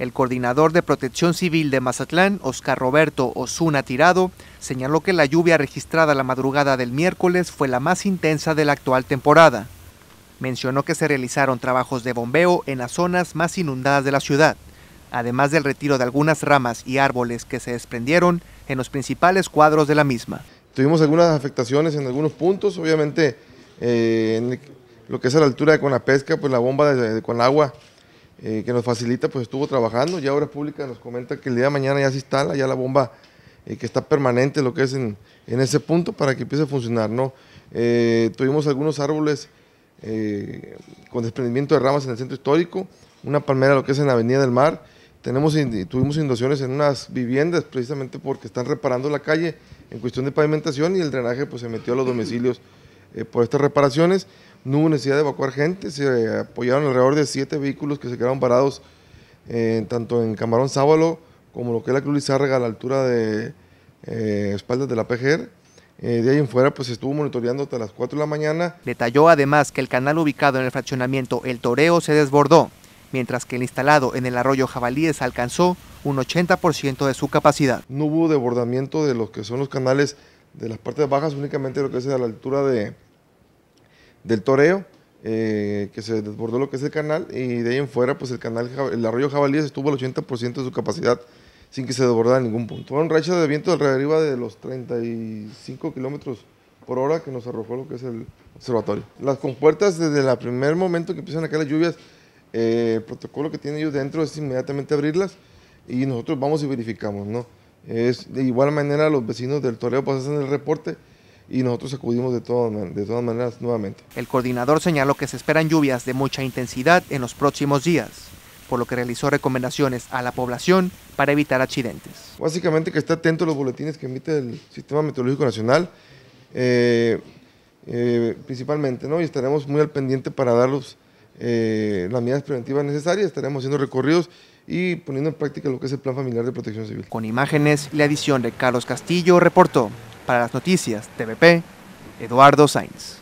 El coordinador de Protección Civil de Mazatlán, Oscar Roberto Osuna Tirado, señaló que la lluvia registrada la madrugada del miércoles fue la más intensa de la actual temporada. Mencionó que se realizaron trabajos de bombeo en las zonas más inundadas de la ciudad, además del retiro de algunas ramas y árboles que se desprendieron en los principales cuadros de la misma. Tuvimos algunas afectaciones en algunos puntos, obviamente eh, en lo que es a la altura de pesca, pues la bomba con el agua. Eh, que nos facilita, pues estuvo trabajando. Ya Obras pública nos comenta que el día de mañana ya se instala ya la bomba eh, que está permanente, lo que es en, ese punto, para que empiece a funcionar. ¿no? Eh, tuvimos algunos árboles con desprendimiento de ramas en el centro histórico, una palmera, lo que es en la Avenida del Mar. Tenemos, tuvimos inundaciones en unas viviendas precisamente porque están reparando la calle en cuestión de pavimentación y el drenaje pues se metió a los domicilios. Eh, por estas reparaciones. No hubo necesidad de evacuar gente, se apoyaron alrededor de siete vehículos que se quedaron parados eh, tanto en Camarón Sábalo como lo que es la Cruz Lizárraga a la altura de eh, espaldas de la PGR. de ahí en fuera, pues estuvo monitoreando hasta las 4 de la mañana. Detalló además que el canal ubicado en el fraccionamiento El Toreo se desbordó, mientras que el instalado en el arroyo Jabalíes alcanzó un 80% de su capacidad. No hubo desbordamiento de los que son los canales de las partes bajas, únicamente lo que es a la altura de, del toreo, eh, que se desbordó lo que es el canal, y de ahí en fuera, pues el canal, el arroyo Jabalíes estuvo al 80% de su capacidad sin que se desbordara en ningún punto. Fueron rachas de viento arriba de los 35 kilómetros por hora que nos arrojó lo que es el observatorio. Las compuertas, desde el primer momento que empiezan caer las lluvias, eh, el protocolo que tienen ellos dentro es inmediatamente abrirlas y nosotros vamos y verificamos, ¿no? Es, de igual manera, los vecinos del Toreo pasan pues, el reporte y nosotros acudimos de todas, de todas maneras nuevamente. El coordinador señaló que se esperan lluvias de mucha intensidad en los próximos días, por lo que realizó recomendaciones a la población para evitar accidentes. Básicamente que esté atento a los boletines que emite el Sistema Meteorológico Nacional, eh, eh, principalmente, ¿no? y estaremos muy al pendiente para dar eh, las medidas preventivas necesarias, estaremos haciendo recorridos y poniendo en práctica lo que es el Plan Familiar de Protección Civil. Con imágenes y la edición de Carlos Castillo, reportó para las noticias TVP, Eduardo Sainz.